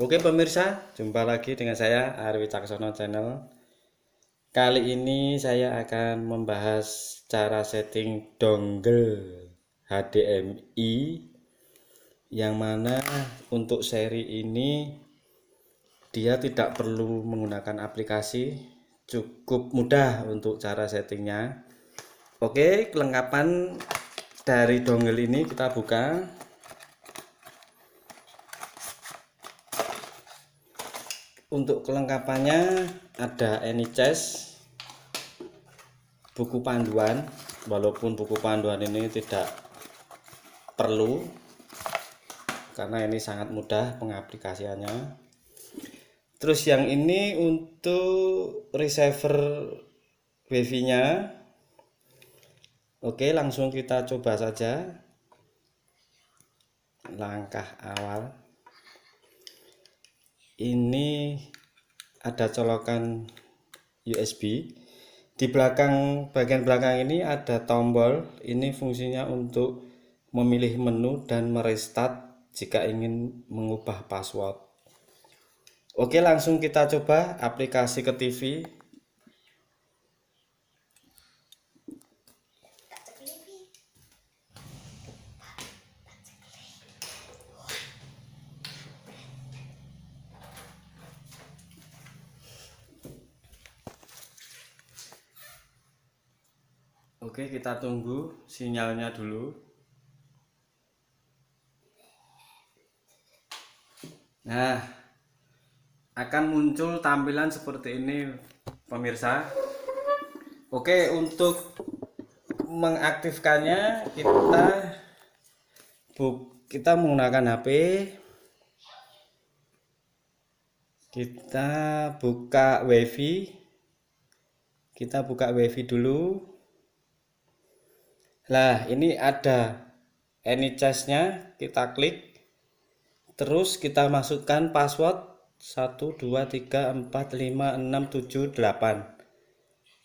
Oke pemirsa, jumpa lagi dengan saya Arwi Caksono Channel. Kali ini saya akan membahas cara setting dongle HDMI yang mana untuk seri ini dia tidak perlu menggunakan aplikasi, cukup mudah untuk cara settingnya. Oke, kelengkapan dari dongle ini kita buka. untuk kelengkapannya ada anychest buku panduan walaupun buku panduan ini tidak perlu karena ini sangat mudah pengaplikasiannya terus yang ini untuk receiver wifi nya oke langsung kita coba saja langkah awal ini ada colokan USB di belakang bagian belakang ini ada tombol ini fungsinya untuk memilih menu dan merestart jika ingin mengubah password oke langsung kita coba aplikasi ke TV Oke, kita tunggu sinyalnya dulu. Nah, akan muncul tampilan seperti ini, pemirsa. Oke, untuk mengaktifkannya kita kita menggunakan HP. Kita buka WiFi. Kita buka WiFi dulu. Nah, ini ada any nya kita klik. Terus kita masukkan password 8.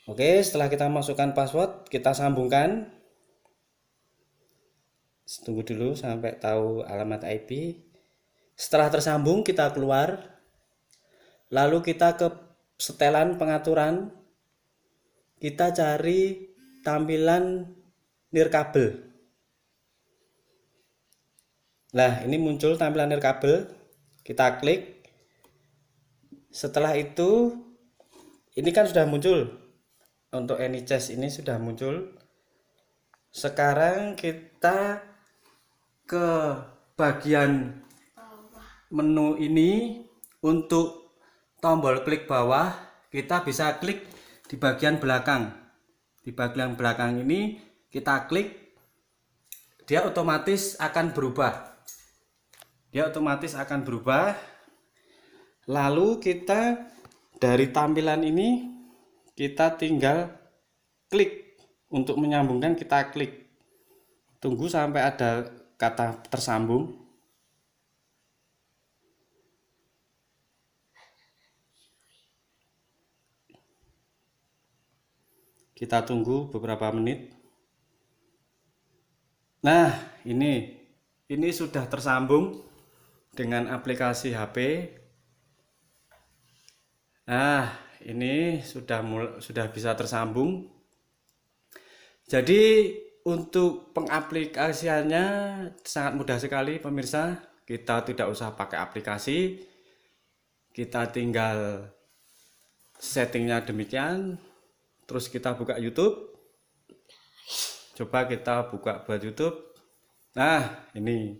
Oke, setelah kita masukkan password, kita sambungkan. Tunggu dulu sampai tahu alamat IP. Setelah tersambung, kita keluar. Lalu kita ke setelan pengaturan. Kita cari tampilan nirkabel. Nah, ini muncul tampilan nirkabel. Kita klik. Setelah itu, ini kan sudah muncul. Untuk AnyChess ini sudah muncul. Sekarang kita ke bagian menu ini untuk tombol klik bawah kita bisa klik di bagian belakang di bagian belakang ini kita klik dia otomatis akan berubah dia otomatis akan berubah lalu kita dari tampilan ini kita tinggal klik untuk menyambungkan kita klik tunggu sampai ada kata tersambung kita tunggu beberapa menit Nah, ini ini sudah tersambung dengan aplikasi HP. Nah, ini sudah mul sudah bisa tersambung. Jadi untuk pengaplikasiannya sangat mudah sekali pemirsa. Kita tidak usah pakai aplikasi. Kita tinggal settingnya demikian. Terus kita buka YouTube. Coba kita buka buat YouTube. Nah, ini.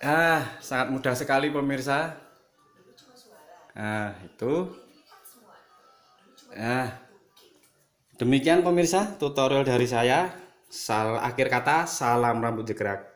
Ah, sangat mudah sekali pemirsa. Nah, itu. Nah, demikian pemirsa tutorial dari saya. Sal akhir kata, salam rambut jegerak.